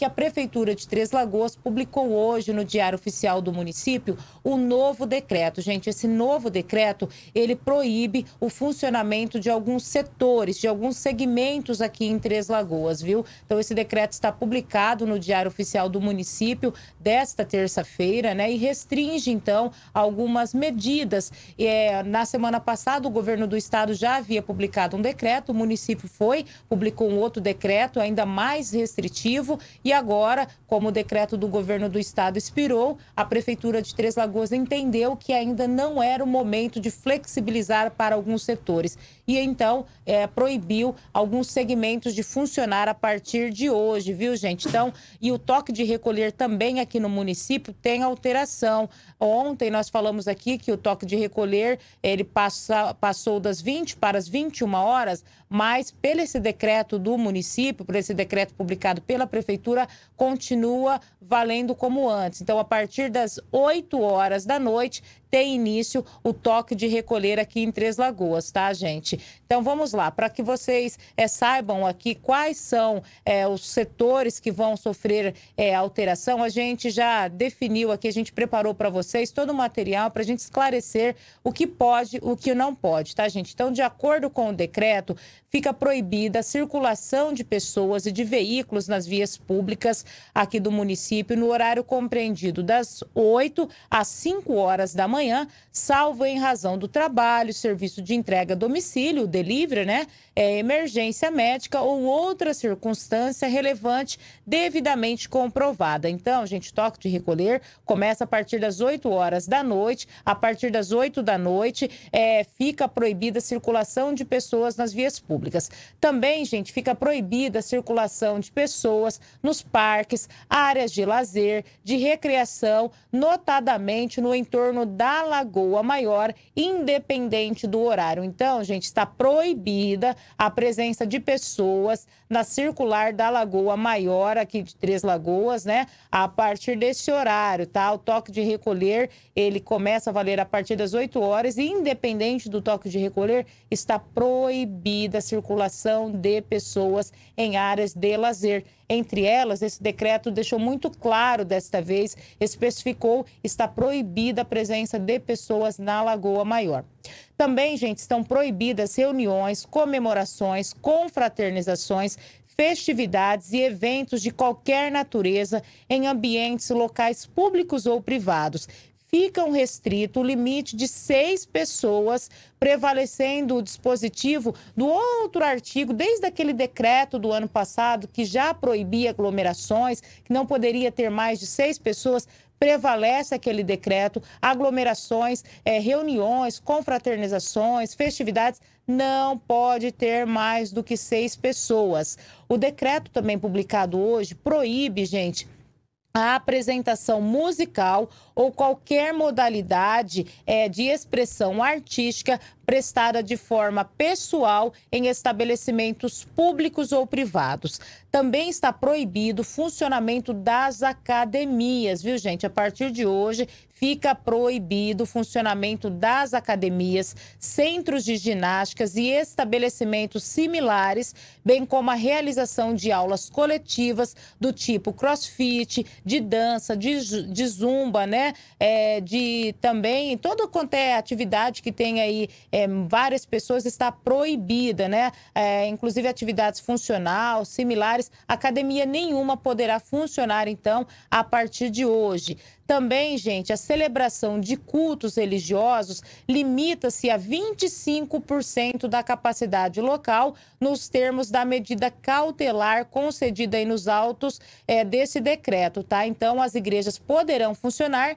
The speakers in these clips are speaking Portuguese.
que a Prefeitura de Três Lagoas publicou hoje no Diário Oficial do Município o novo decreto. Gente, esse novo decreto, ele proíbe o funcionamento de alguns setores, de alguns segmentos aqui em Três Lagoas, viu? Então, esse decreto está publicado no Diário Oficial do Município desta terça-feira, né? E restringe, então, algumas medidas. É, na semana passada, o governo do estado já havia publicado um decreto, o município foi, publicou um outro decreto ainda mais restritivo e e agora, como o decreto do governo do estado expirou, a Prefeitura de Três Lagoas entendeu que ainda não era o momento de flexibilizar para alguns setores. E então é, proibiu alguns segmentos de funcionar a partir de hoje, viu, gente? Então, e o toque de recolher também aqui no município tem alteração. Ontem nós falamos aqui que o toque de recolher ele passa, passou das 20 para as 21 horas, mas pelo esse decreto do município, por esse decreto publicado pela prefeitura, Câmara continua valendo como antes. Então, a partir das 8 horas da noite, tem início o toque de recolher aqui em Três Lagoas, tá, gente? Então vamos lá, para que vocês é, saibam aqui quais são é, os setores que vão sofrer é, alteração, a gente já definiu aqui, a gente preparou para vocês todo o material para a gente esclarecer o que pode, o que não pode, tá, gente? Então, de acordo com o decreto, fica proibida a circulação de pessoas e de veículos nas vias públicas aqui do município no horário compreendido das 8 às 5 horas da manhã manhã, salvo em razão do trabalho, serviço de entrega a domicílio, delivery, né? É, emergência médica ou outra circunstância relevante devidamente comprovada. Então, gente, toque de recolher começa a partir das 8 horas da noite. A partir das 8 da noite, é, fica proibida a circulação de pessoas nas vias públicas. Também, gente, fica proibida a circulação de pessoas nos parques, áreas de lazer, de recreação, notadamente no entorno da Alagoa Maior, independente do horário. Então, gente, está proibida a presença de pessoas na circular da Lagoa Maior, aqui de Três Lagoas, né? A partir desse horário, tá? O toque de recolher, ele começa a valer a partir das 8 horas e, independente do toque de recolher, está proibida a circulação de pessoas em áreas de lazer. Entre elas, esse decreto deixou muito claro desta vez, especificou, está proibida a presença de pessoas na Lagoa Maior. Também, gente, estão proibidas reuniões, comemorações, confraternizações, festividades e eventos de qualquer natureza em ambientes locais públicos ou privados. Ficam restrito o limite de seis pessoas, prevalecendo o dispositivo do outro artigo, desde aquele decreto do ano passado, que já proibia aglomerações, que não poderia ter mais de seis pessoas, prevalece aquele decreto, aglomerações, é, reuniões, confraternizações, festividades, não pode ter mais do que seis pessoas. O decreto também publicado hoje proíbe, gente, a apresentação musical ou qualquer modalidade é, de expressão artística prestada de forma pessoal em estabelecimentos públicos ou privados. Também está proibido o funcionamento das academias, viu, gente? A partir de hoje fica proibido o funcionamento das academias, centros de ginásticas e estabelecimentos similares, bem como a realização de aulas coletivas do tipo crossfit, de dança, de, de zumba, né? Né? É, de também, toda quanto é atividade que tem aí é, várias pessoas está proibida, né? É, inclusive atividades funcional, similares. Academia nenhuma poderá funcionar, então, a partir de hoje. Também, gente, a celebração de cultos religiosos limita-se a 25% da capacidade local, nos termos da medida cautelar concedida aí nos autos é, desse decreto, tá? Então, as igrejas poderão funcionar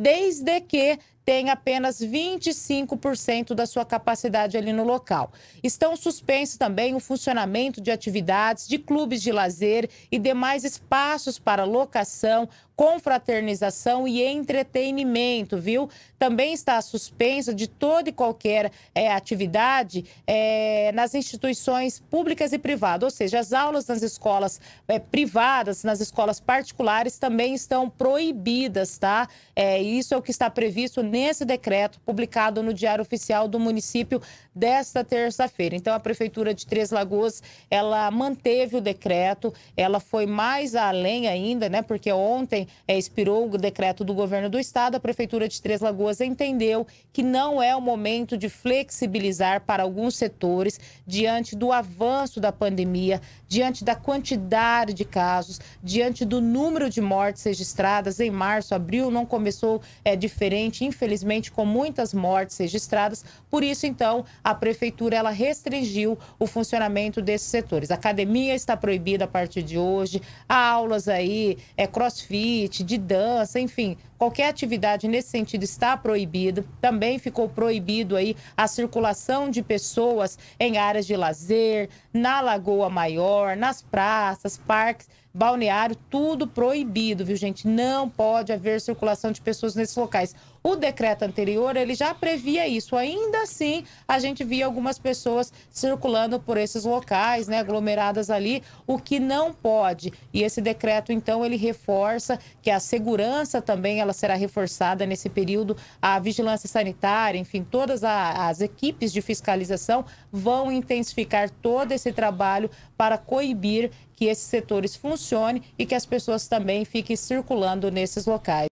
desde que tem apenas 25% da sua capacidade ali no local. Estão suspensos também o funcionamento de atividades de clubes de lazer e demais espaços para locação, confraternização e entretenimento, viu? Também está suspensa de toda e qualquer é, atividade é, nas instituições públicas e privadas, ou seja, as aulas nas escolas é, privadas, nas escolas particulares também estão proibidas, tá? É, isso é o que está previsto nesse decreto publicado no Diário Oficial do município desta terça-feira. Então, a Prefeitura de Três Lagoas, ela manteve o decreto, ela foi mais além ainda, né? Porque ontem é, expirou o decreto do governo do estado, a Prefeitura de Três Lagoas entendeu que não é o momento de flexibilizar para alguns setores diante do avanço da pandemia, diante da quantidade de casos, diante do número de mortes registradas em março, abril, não começou é diferente, infelizmente, com muitas mortes registradas. Por isso, então, a prefeitura ela restringiu o funcionamento desses setores. A academia está proibida a partir de hoje, há aulas aí, é crossfit, de dança, enfim, qualquer atividade nesse sentido está proibida. Também ficou proibido aí a circulação de pessoas em áreas de lazer, na Lagoa Maior, nas praças, parques balneário, tudo proibido, viu, gente? Não pode haver circulação de pessoas nesses locais. O decreto anterior, ele já previa isso. Ainda assim, a gente via algumas pessoas circulando por esses locais, né, aglomeradas ali, o que não pode. E esse decreto, então, ele reforça que a segurança também ela será reforçada nesse período, a vigilância sanitária, enfim, todas a, as equipes de fiscalização vão intensificar todo esse trabalho para coibir que esses setores funcionem e que as pessoas também fiquem circulando nesses locais.